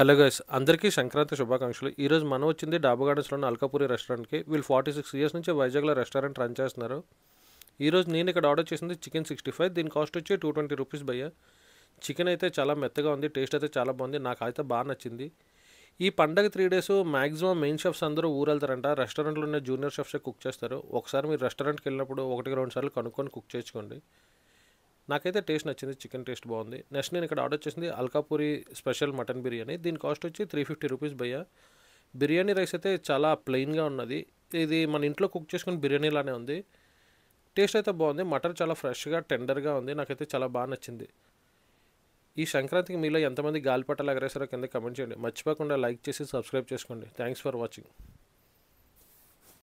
hello guys అందరికీ సంక్రాంతి శుభాకాంక్షలు ఈరోజు మనం వచ్చింది డాబా గార్డెన్స్లోని అల్కాపూరి రెస్టారెంట్కి వీళ్ళు ఫార్టీ సిక్స్ ఇయర్స్ నుంచి వైజాగ్లో రెస్టారెంట్ రన్ చేస్తున్నారు ఈరోజు నేను ఇక్కడ ఆర్డర్ చేసింది చికెన్ సిక్స్టీ ఫైవ్ దీని కాస్ట్ వచ్చి టూ ట్వంటీ రూపీస్ భయ్య చికెన్ అయితే చాలా మెత్తగా ఉంది టేస్ట్ అయితే చాలా బాగుంది నాకు అయితే బాగా నచ్చింది ఈ పండగ three days maximum main chefs అందరూ ఊరు వెళ్తారంట రెస్టారెంట్లో ఉన్న జూనియర్ షెఫ్స్ కుక్ చేస్తారు ఒకసారి మీరు రెస్టారెంట్కి వెళ్ళినప్పుడు ఒకటికి రెండు సార్లు కనుక్కొని కుక్ చేసుకోండి నాకైతే టేస్ట్ నచ్చింది చికెన్ టేస్ట్ బాగుంది నెక్స్ట్ నేను ఇక్కడ ఆర్డర్ చేసింది అల్కాపూరి స్పెషల్ మటన్ బిర్యానీ దీని కాస్ట్ వచ్చి త్రీ ఫిఫ్టీ రూపీస్ భయ్య బిర్యానీ రైస్ అయితే చాలా ప్లెయిన్గా ఉన్నది ఇది మన ఇంట్లో కుక్ చేసుకుని బిర్యానీలానే ఉంది టేస్ట్ అయితే బాగుంది మటన్ చాలా ఫ్రెష్గా టెండర్గా ఉంది నాకైతే చాలా బాగా నచ్చింది ఈ సంక్రాంతికి మీలో ఎంతమంది గాలిపటాలు ఎగరేసారో కింద కమెంట్ చేయండి మర్చిపోకుండా లైక్ చేసి సబ్స్క్రైబ్ చేసుకోండి థ్యాంక్స్ ఫర్ వాచింగ్